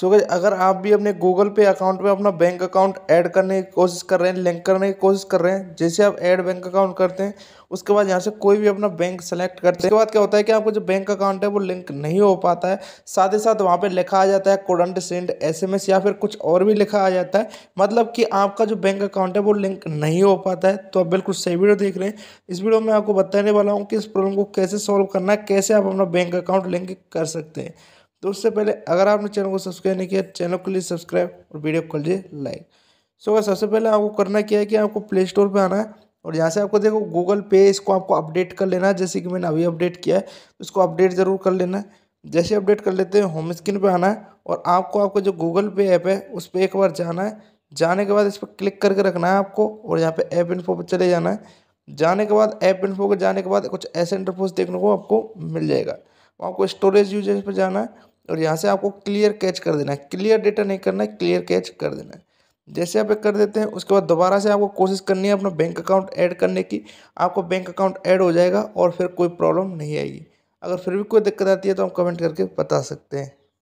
सो so, अगर आप भी अपने गूगल पे अकाउंट में अपना बैंक अकाउंट ऐड करने की कोशिश कर रहे हैं लिंक करने की कोशिश कर रहे हैं जैसे आप ऐड बैंक अकाउंट करते हैं उसके बाद यहाँ से कोई भी अपना बैंक सेलेक्ट करते हैं उसके बाद क्या होता है कि आपका जो बैंक अकाउंट है वो लिंक नहीं हो पाता है साथ ही साथ वहाँ पर लिखा आ जाता है कोडंट सेंड एस या फिर कुछ और भी लिखा आ जाता है मतलब कि आपका जो बैंक अकाउंट है वो लिंक नहीं हो पाता है तो आप बिल्कुल सही वीडियो देख रहे हैं इस वीडियो में आपको बताने वाला हूँ कि इस प्रॉब्लम को कैसे सॉल्व करना है कैसे आप अपना बैंक अकाउंट लिंक कर सकते हैं तो उससे पहले अगर आपने चैनल को सब्सक्राइब नहीं किया चैनल को लिए सब्सक्राइब और वीडियो को कर लीजिए लाइक सो अगर सबसे पहले आपको करना क्या है कि आपको प्ले स्टोर पर आना है और यहाँ से आपको देखो गूगल पे इसको आपको अपडेट कर लेना है जैसे कि मैंने अभी अपडेट किया है इसको अपडेट ज़रूर कर लेना है जैसे अपडेट कर लेते हैं होम स्क्रीन पे आना है और आपको आपको जो गूगल पे ऐप है उस पर एक बार जाना है जाने के बाद इस पर क्लिक करके रखना है आपको और यहाँ पे ऐप इन्फो पर चले जाना है जाने के बाद ऐप इन्फो पर जाने के बाद कुछ ऐसे इंटरफोस देखने को आपको मिल जाएगा आपको स्टोरेज यूजेज पर जाना है और यहाँ से आपको क्लियर कैच कर देना है क्लियर डेटा नहीं करना है क्लियर कैच कर देना है जैसे आप कर देते हैं उसके बाद दोबारा से आपको कोशिश करनी है अपना बैंक अकाउंट ऐड करने की आपको बैंक अकाउंट ऐड हो जाएगा और फिर कोई प्रॉब्लम नहीं आएगी अगर फिर भी कोई दिक्कत आती है तो हम कमेंट करके बता सकते हैं